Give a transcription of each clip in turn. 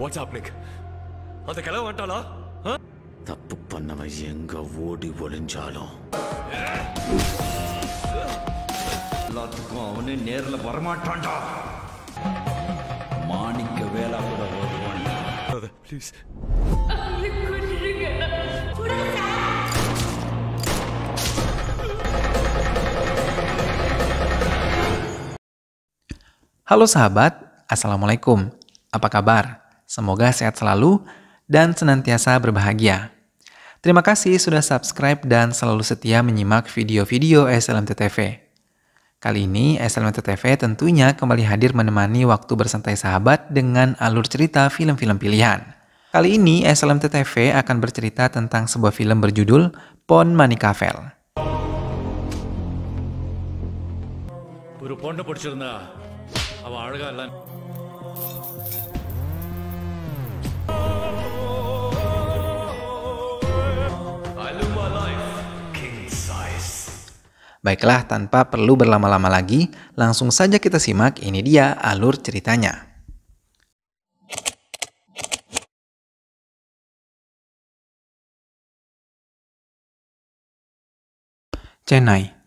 Halo sahabat, Assalamualaikum. Apa kabar? Semoga sehat selalu dan senantiasa berbahagia. Terima kasih sudah subscribe dan selalu setia menyimak video-video SLMT TV. Kali ini SLMT TV tentunya kembali hadir menemani waktu bersantai sahabat dengan alur cerita film-film pilihan. Kali ini SLMT TV akan bercerita tentang sebuah film berjudul Pon Manikavel. Buru பொண்ணை Baiklah, tanpa perlu berlama-lama lagi, langsung saja kita simak ini dia alur ceritanya. Chennai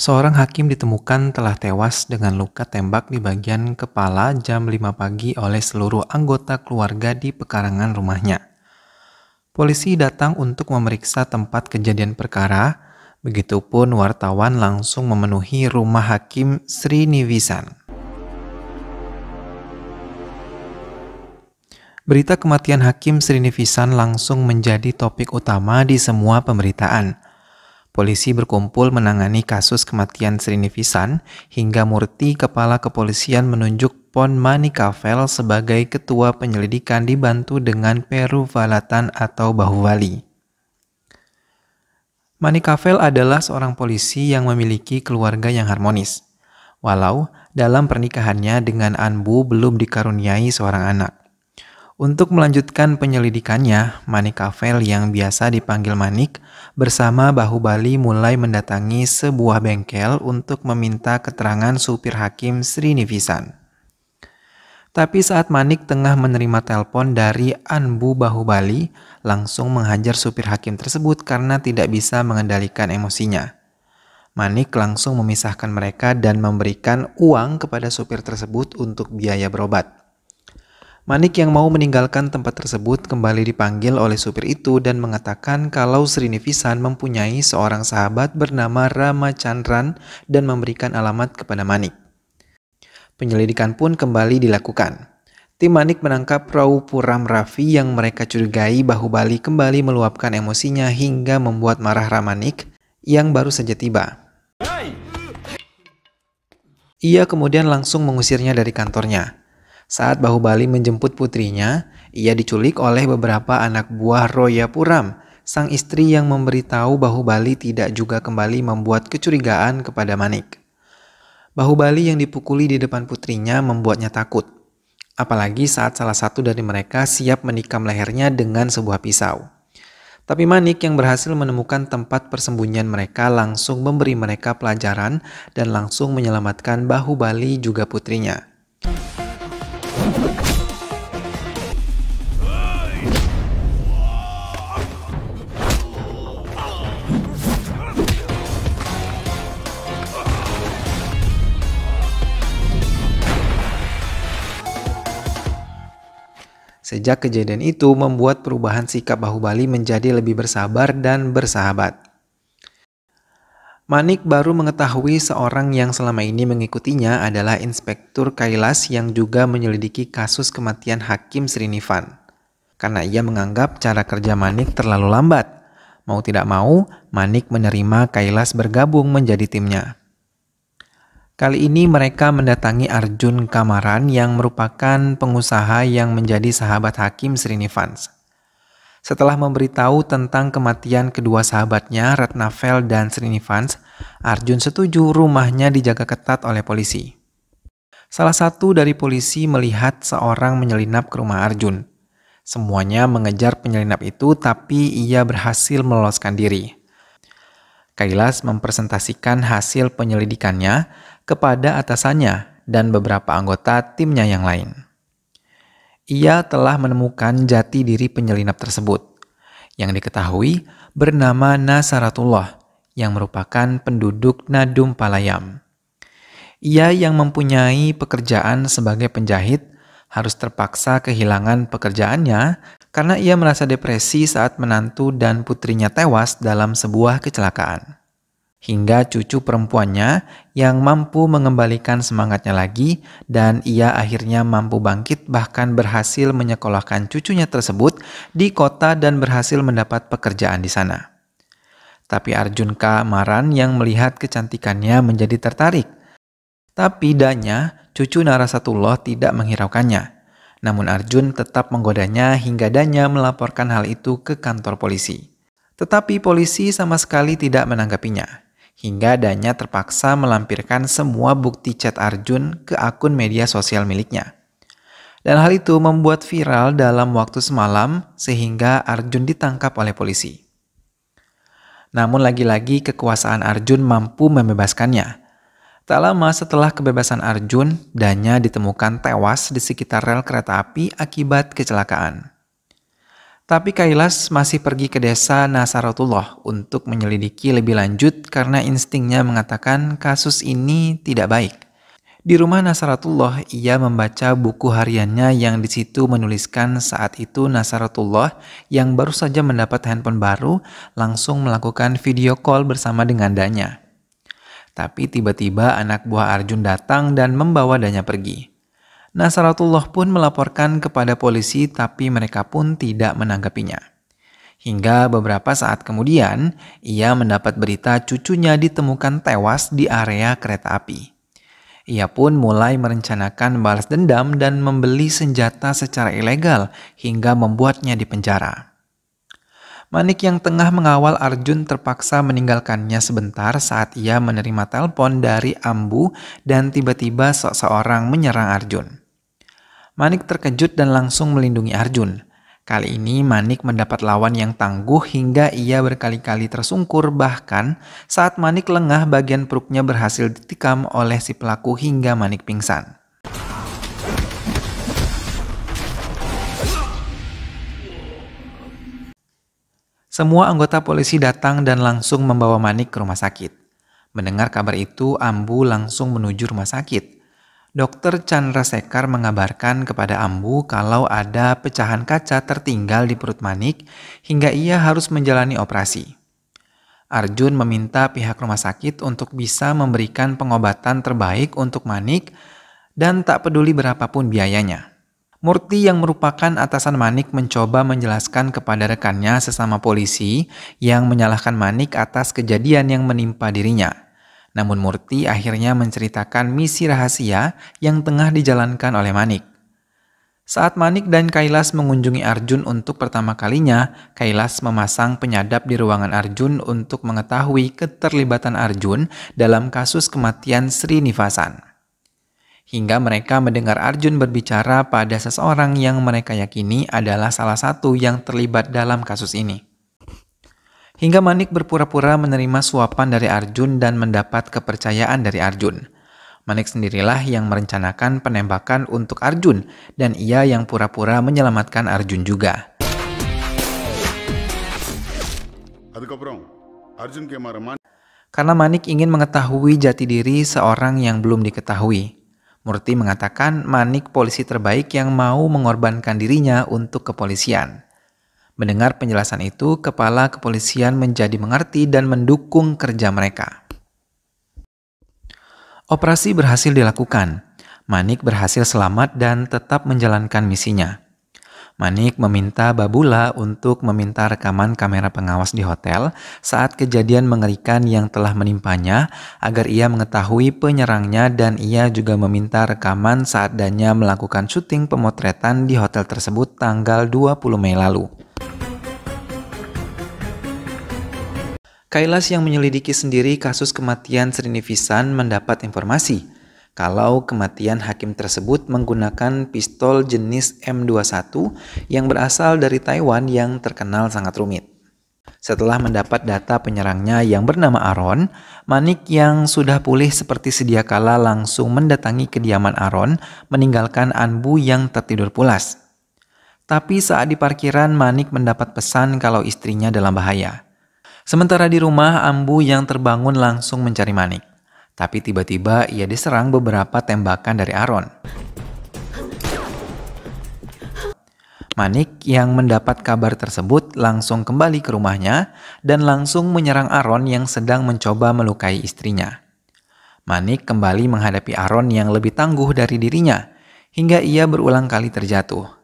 Seorang hakim ditemukan telah tewas dengan luka tembak di bagian kepala jam 5 pagi oleh seluruh anggota keluarga di pekarangan rumahnya. Polisi datang untuk memeriksa tempat kejadian perkara, begitupun wartawan langsung memenuhi rumah hakim Sri Nivisan. Berita kematian Hakim Sri Nivisan langsung menjadi topik utama di semua pemberitaan. Polisi berkumpul menangani kasus kematian Srinivisan hingga Murti Kepala Kepolisian menunjuk Pon Manikavel sebagai ketua penyelidikan dibantu dengan Peru Valatan atau Bahuwali. Manikavel adalah seorang polisi yang memiliki keluarga yang harmonis, walau dalam pernikahannya dengan Anbu belum dikaruniai seorang anak. Untuk melanjutkan penyelidikannya, Manik Kavel yang biasa dipanggil Manik bersama Bahu Bali mulai mendatangi sebuah bengkel untuk meminta keterangan supir hakim Sri Nivisan. Tapi saat Manik tengah menerima telepon dari Anbu Bahu Bali, langsung menghajar supir hakim tersebut karena tidak bisa mengendalikan emosinya. Manik langsung memisahkan mereka dan memberikan uang kepada supir tersebut untuk biaya berobat. Manik yang mau meninggalkan tempat tersebut kembali dipanggil oleh supir itu dan mengatakan kalau Srinivisan mempunyai seorang sahabat bernama Rama Chandran dan memberikan alamat kepada Manik. Penyelidikan pun kembali dilakukan. Tim Manik menangkap Rau Puram Raffi yang mereka curigai bahu bali kembali meluapkan emosinya hingga membuat marah Ramanik yang baru saja tiba. Ia kemudian langsung mengusirnya dari kantornya. Saat Bahubali menjemput putrinya, ia diculik oleh beberapa anak buah Roya Puram, sang istri yang memberitahu Bahubali tidak juga kembali membuat kecurigaan kepada Manik. Bahubali yang dipukuli di depan putrinya membuatnya takut, apalagi saat salah satu dari mereka siap menikam lehernya dengan sebuah pisau. Tapi Manik yang berhasil menemukan tempat persembunyian mereka langsung memberi mereka pelajaran dan langsung menyelamatkan Bahubali juga putrinya. Sejak kejadian itu membuat perubahan sikap Bahubali menjadi lebih bersabar dan bersahabat. Manik baru mengetahui seorang yang selama ini mengikutinya adalah Inspektur Kailas yang juga menyelidiki kasus kematian Hakim Srinivan. Karena ia menganggap cara kerja Manik terlalu lambat. Mau tidak mau, Manik menerima Kailas bergabung menjadi timnya. Kali ini mereka mendatangi Arjun Kamaran yang merupakan pengusaha yang menjadi sahabat Hakim Srinivans. Setelah memberitahu tentang kematian kedua sahabatnya Ratnavel dan Srinivans, Arjun setuju rumahnya dijaga ketat oleh polisi. Salah satu dari polisi melihat seorang menyelinap ke rumah Arjun. Semuanya mengejar penyelinap itu tapi ia berhasil meloloskan diri. Kailas mempresentasikan hasil penyelidikannya kepada atasannya dan beberapa anggota timnya yang lain ia telah menemukan jati diri penyelinap tersebut yang diketahui bernama Nasaratullah yang merupakan penduduk Nadum Palayam. Ia yang mempunyai pekerjaan sebagai penjahit harus terpaksa kehilangan pekerjaannya karena ia merasa depresi saat menantu dan putrinya tewas dalam sebuah kecelakaan hingga cucu perempuannya yang mampu mengembalikan semangatnya lagi dan ia akhirnya mampu bangkit bahkan berhasil menyekolahkan cucunya tersebut di kota dan berhasil mendapat pekerjaan di sana. Tapi Arjun K. Maran yang melihat kecantikannya menjadi tertarik. Tapi danya, cucu Narasatullah tidak menghiraukannya. Namun Arjun tetap menggodanya hingga Danya melaporkan hal itu ke kantor polisi. Tetapi polisi sama sekali tidak menanggapinya hingga Danya terpaksa melampirkan semua bukti chat Arjun ke akun media sosial miliknya. Dan hal itu membuat viral dalam waktu semalam sehingga Arjun ditangkap oleh polisi. Namun lagi-lagi kekuasaan Arjun mampu membebaskannya. Tak lama setelah kebebasan Arjun, Danya ditemukan tewas di sekitar rel kereta api akibat kecelakaan. Tapi Kailas masih pergi ke desa Nasarotullah untuk menyelidiki lebih lanjut karena instingnya mengatakan kasus ini tidak baik. Di rumah Nasaratullah, ia membaca buku hariannya yang di situ menuliskan saat itu Nasaratullah yang baru saja mendapat handphone baru langsung melakukan video call bersama dengan Danya. Tapi tiba-tiba anak buah Arjun datang dan membawa Danya pergi. Nasaratullah pun melaporkan kepada polisi tapi mereka pun tidak menanggapinya. Hingga beberapa saat kemudian, ia mendapat berita cucunya ditemukan tewas di area kereta api. Ia pun mulai merencanakan balas dendam dan membeli senjata secara ilegal hingga membuatnya di penjara. Manik yang tengah mengawal Arjun terpaksa meninggalkannya sebentar saat ia menerima telepon dari Ambu dan tiba-tiba seseorang menyerang Arjun. Manik terkejut dan langsung melindungi Arjun. Kali ini Manik mendapat lawan yang tangguh hingga ia berkali-kali tersungkur bahkan saat Manik lengah bagian perutnya berhasil ditikam oleh si pelaku hingga Manik pingsan. Semua anggota polisi datang dan langsung membawa Manik ke rumah sakit. Mendengar kabar itu, Ambu langsung menuju rumah sakit. Dokter Chandra Sekar mengabarkan kepada Ambu kalau ada pecahan kaca tertinggal di perut Manik hingga ia harus menjalani operasi. Arjun meminta pihak rumah sakit untuk bisa memberikan pengobatan terbaik untuk Manik dan tak peduli berapapun biayanya. Murti yang merupakan atasan Manik mencoba menjelaskan kepada rekannya sesama polisi yang menyalahkan Manik atas kejadian yang menimpa dirinya. Namun Murti akhirnya menceritakan misi rahasia yang tengah dijalankan oleh Manik. Saat Manik dan Kailas mengunjungi Arjun untuk pertama kalinya, Kailas memasang penyadap di ruangan Arjun untuk mengetahui keterlibatan Arjun dalam kasus kematian Sri Nivasan. Hingga mereka mendengar Arjun berbicara pada seseorang yang mereka yakini adalah salah satu yang terlibat dalam kasus ini. Hingga Manik berpura-pura menerima suapan dari Arjun dan mendapat kepercayaan dari Arjun. Manik sendirilah yang merencanakan penembakan untuk Arjun dan ia yang pura-pura menyelamatkan Arjun juga. Karena Manik ingin mengetahui jati diri seorang yang belum diketahui. Murti mengatakan Manik polisi terbaik yang mau mengorbankan dirinya untuk kepolisian. Mendengar penjelasan itu, kepala kepolisian menjadi mengerti dan mendukung kerja mereka. Operasi berhasil dilakukan. Manik berhasil selamat dan tetap menjalankan misinya. Manik meminta Babula untuk meminta rekaman kamera pengawas di hotel saat kejadian mengerikan yang telah menimpanya agar ia mengetahui penyerangnya dan ia juga meminta rekaman saat Danya melakukan syuting pemotretan di hotel tersebut tanggal 20 Mei lalu. Kailas yang menyelidiki sendiri kasus kematian Srinivisan mendapat informasi kalau kematian hakim tersebut menggunakan pistol jenis M21 yang berasal dari Taiwan yang terkenal sangat rumit. Setelah mendapat data penyerangnya yang bernama Aaron, Manik yang sudah pulih seperti sedia kala langsung mendatangi kediaman Aaron, meninggalkan Anbu yang tertidur pulas. Tapi saat di parkiran, Manik mendapat pesan kalau istrinya dalam bahaya. Sementara di rumah, Ambu yang terbangun langsung mencari Manik. Tapi tiba-tiba ia diserang beberapa tembakan dari Aaron. Manik yang mendapat kabar tersebut langsung kembali ke rumahnya dan langsung menyerang Aaron yang sedang mencoba melukai istrinya. Manik kembali menghadapi Aaron yang lebih tangguh dari dirinya, hingga ia berulang kali terjatuh.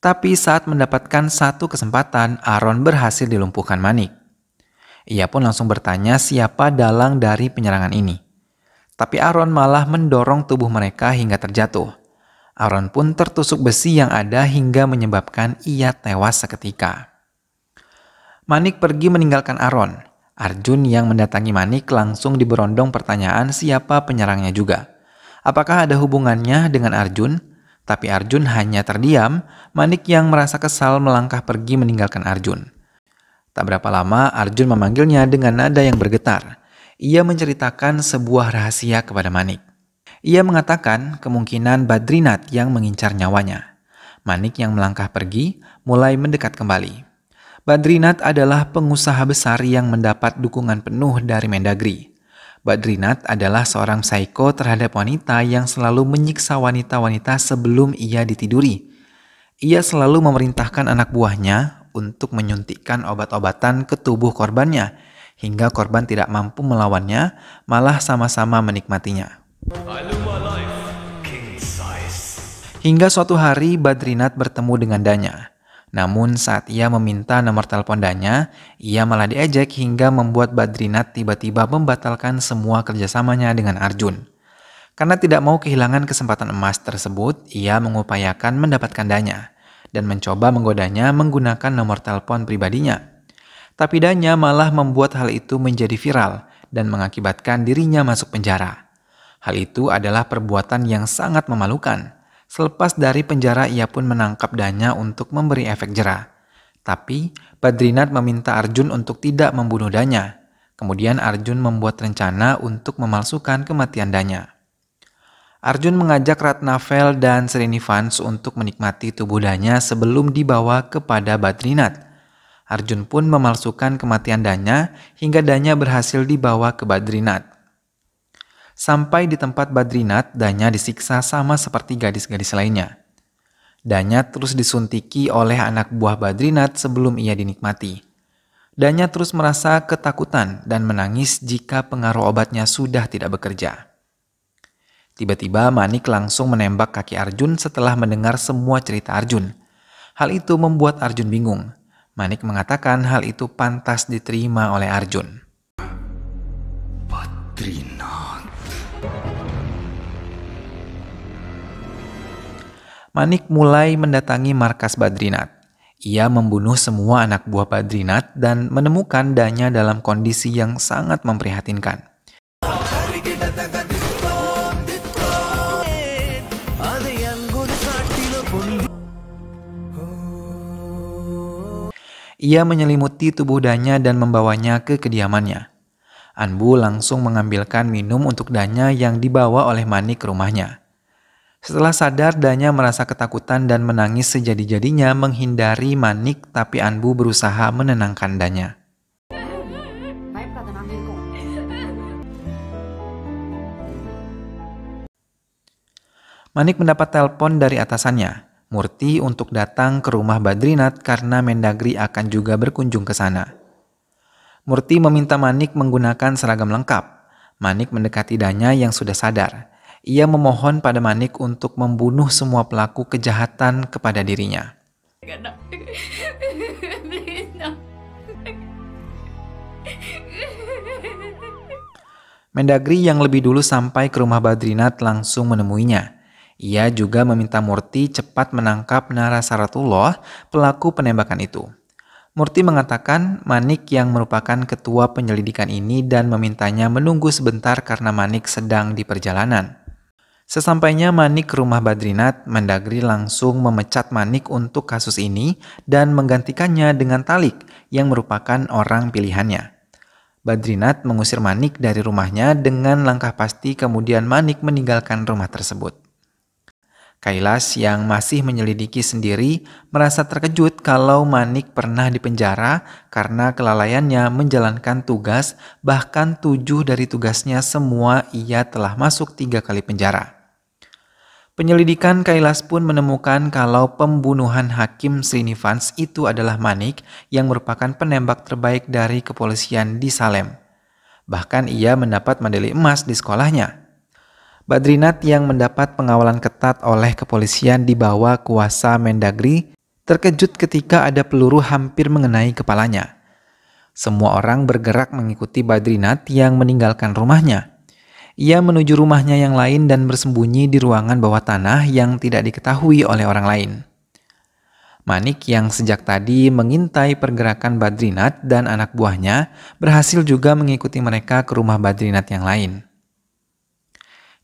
Tapi saat mendapatkan satu kesempatan, Aaron berhasil dilumpuhkan Manik. Ia pun langsung bertanya siapa dalang dari penyerangan ini. Tapi Aaron malah mendorong tubuh mereka hingga terjatuh. Aaron pun tertusuk besi yang ada hingga menyebabkan ia tewas seketika. Manik pergi meninggalkan Aaron. Arjun yang mendatangi Manik langsung diberondong pertanyaan siapa penyerangnya juga. Apakah ada hubungannya dengan Arjun? Tapi Arjun hanya terdiam, Manik yang merasa kesal melangkah pergi meninggalkan Arjun. Tak berapa lama Arjun memanggilnya dengan nada yang bergetar. Ia menceritakan sebuah rahasia kepada Manik. Ia mengatakan kemungkinan Badrinath yang mengincar nyawanya. Manik yang melangkah pergi mulai mendekat kembali. Badrinath adalah pengusaha besar yang mendapat dukungan penuh dari Mendagri. Badrinat adalah seorang psycho terhadap wanita yang selalu menyiksa wanita-wanita sebelum ia ditiduri. Ia selalu memerintahkan anak buahnya untuk menyuntikkan obat-obatan ke tubuh korbannya, hingga korban tidak mampu melawannya, malah sama-sama menikmatinya. Hingga suatu hari Badrinat bertemu dengan Danya. Namun saat ia meminta nomor telepon Danya, ia malah diejek hingga membuat Badrinat tiba-tiba membatalkan semua kerjasamanya dengan Arjun. Karena tidak mau kehilangan kesempatan emas tersebut, ia mengupayakan mendapatkan Danya dan mencoba menggodanya menggunakan nomor telepon pribadinya. Tapi Danya malah membuat hal itu menjadi viral dan mengakibatkan dirinya masuk penjara. Hal itu adalah perbuatan yang sangat memalukan Selepas dari penjara ia pun menangkap Danya untuk memberi efek jerah. Tapi Badrinath meminta Arjun untuk tidak membunuh Danya. Kemudian Arjun membuat rencana untuk memalsukan kematian Danya. Arjun mengajak Ratnavel dan Srinivans untuk menikmati tubuh Danya sebelum dibawa kepada Badrinath. Arjun pun memalsukan kematian Danya hingga Danya berhasil dibawa ke Badrinath. Sampai di tempat Badrinat, Danya disiksa sama seperti gadis-gadis lainnya. Danya terus disuntiki oleh anak buah Badrinat sebelum ia dinikmati. Danya terus merasa ketakutan dan menangis jika pengaruh obatnya sudah tidak bekerja. Tiba-tiba Manik langsung menembak kaki Arjun setelah mendengar semua cerita Arjun. Hal itu membuat Arjun bingung. Manik mengatakan hal itu pantas diterima oleh Arjun. Manik mulai mendatangi markas Badrinat. Ia membunuh semua anak buah Badrinat dan menemukan Danya dalam kondisi yang sangat memprihatinkan. Ia menyelimuti tubuh Danya dan membawanya ke kediamannya. Anbu langsung mengambilkan minum untuk Danya yang dibawa oleh Manik ke rumahnya. Setelah sadar, Danya merasa ketakutan dan menangis sejadi-jadinya menghindari Manik tapi Anbu berusaha menenangkan Danya. Manik mendapat telepon dari atasannya, Murti untuk datang ke rumah Badrinat karena Mendagri akan juga berkunjung ke sana. Murti meminta Manik menggunakan seragam lengkap. Manik mendekati Danya yang sudah sadar ia memohon pada Manik untuk membunuh semua pelaku kejahatan kepada dirinya. Mendagri yang lebih dulu sampai ke rumah Badrinath langsung menemuinya. Ia juga meminta Murti cepat menangkap Narasaratullah, pelaku penembakan itu. Murti mengatakan Manik yang merupakan ketua penyelidikan ini dan memintanya menunggu sebentar karena Manik sedang di perjalanan. Sesampainya Manik ke rumah Badrinat, Mendagri langsung memecat Manik untuk kasus ini dan menggantikannya dengan Talik yang merupakan orang pilihannya. Badrinat mengusir Manik dari rumahnya dengan langkah pasti kemudian Manik meninggalkan rumah tersebut. Kailas yang masih menyelidiki sendiri merasa terkejut kalau Manik pernah dipenjara karena kelalaiannya menjalankan tugas bahkan tujuh dari tugasnya semua ia telah masuk tiga kali penjara. Penyelidikan Kailas pun menemukan kalau pembunuhan Hakim Srinivans itu adalah Manik yang merupakan penembak terbaik dari kepolisian di Salem. Bahkan ia mendapat medali emas di sekolahnya. Badrinat yang mendapat pengawalan ketat oleh kepolisian di bawah kuasa Mendagri terkejut ketika ada peluru hampir mengenai kepalanya. Semua orang bergerak mengikuti Badrinat yang meninggalkan rumahnya. Ia menuju rumahnya yang lain dan bersembunyi di ruangan bawah tanah yang tidak diketahui oleh orang lain. Manik yang sejak tadi mengintai pergerakan Badrinat dan anak buahnya berhasil juga mengikuti mereka ke rumah Badrinat yang lain.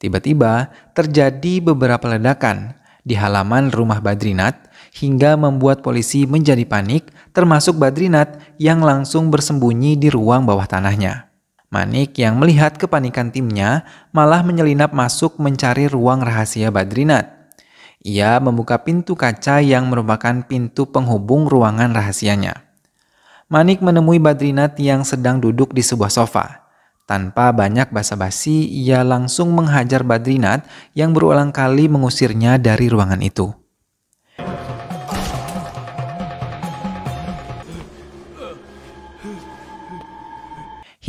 Tiba-tiba terjadi beberapa ledakan di halaman rumah Badrinat hingga membuat polisi menjadi panik termasuk Badrinat yang langsung bersembunyi di ruang bawah tanahnya. Manik yang melihat kepanikan timnya malah menyelinap masuk mencari ruang rahasia Badrinat. Ia membuka pintu kaca yang merupakan pintu penghubung ruangan rahasianya. Manik menemui Badrinat yang sedang duduk di sebuah sofa. Tanpa banyak basa-basi, ia langsung menghajar Badrinat yang berulang kali mengusirnya dari ruangan itu.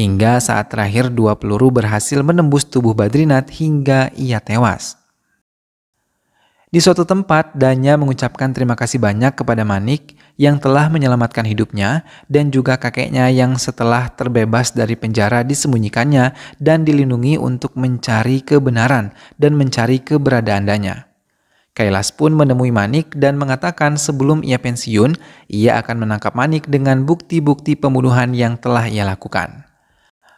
hingga saat terakhir dua peluru berhasil menembus tubuh Badrinath hingga ia tewas. Di suatu tempat, Danya mengucapkan terima kasih banyak kepada Manik yang telah menyelamatkan hidupnya dan juga kakeknya yang setelah terbebas dari penjara disembunyikannya dan dilindungi untuk mencari kebenaran dan mencari keberadaan Danya. Kailas pun menemui Manik dan mengatakan sebelum ia pensiun, ia akan menangkap Manik dengan bukti-bukti pembunuhan yang telah ia lakukan.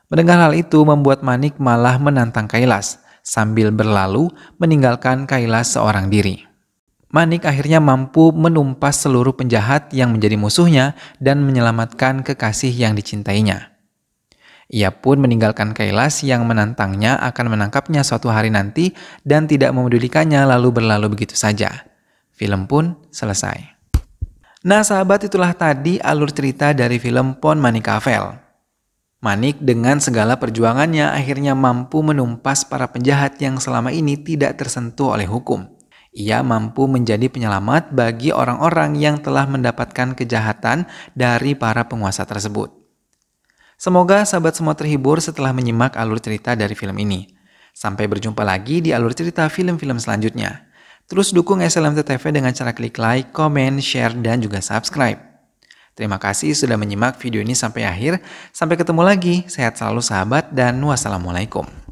Mendengar hal itu membuat Manik malah menantang Kailas sambil berlalu meninggalkan Kailas seorang diri. Manik akhirnya mampu menumpas seluruh penjahat yang menjadi musuhnya dan menyelamatkan kekasih yang dicintainya. Ia pun meninggalkan Kailas yang menantangnya akan menangkapnya suatu hari nanti dan tidak memedulikannya lalu berlalu begitu saja. Film pun selesai. Nah sahabat itulah tadi alur cerita dari film Pon Manikafel. Manik dengan segala perjuangannya akhirnya mampu menumpas para penjahat yang selama ini tidak tersentuh oleh hukum. Ia mampu menjadi penyelamat bagi orang-orang yang telah mendapatkan kejahatan dari para penguasa tersebut. Semoga sahabat semua terhibur setelah menyimak alur cerita dari film ini. Sampai berjumpa lagi di alur cerita film-film selanjutnya. Terus dukung SLMT TV dengan cara klik like, komen, share, dan juga subscribe. Terima kasih sudah menyimak video ini sampai akhir. Sampai ketemu lagi. Sehat selalu sahabat dan wassalamualaikum.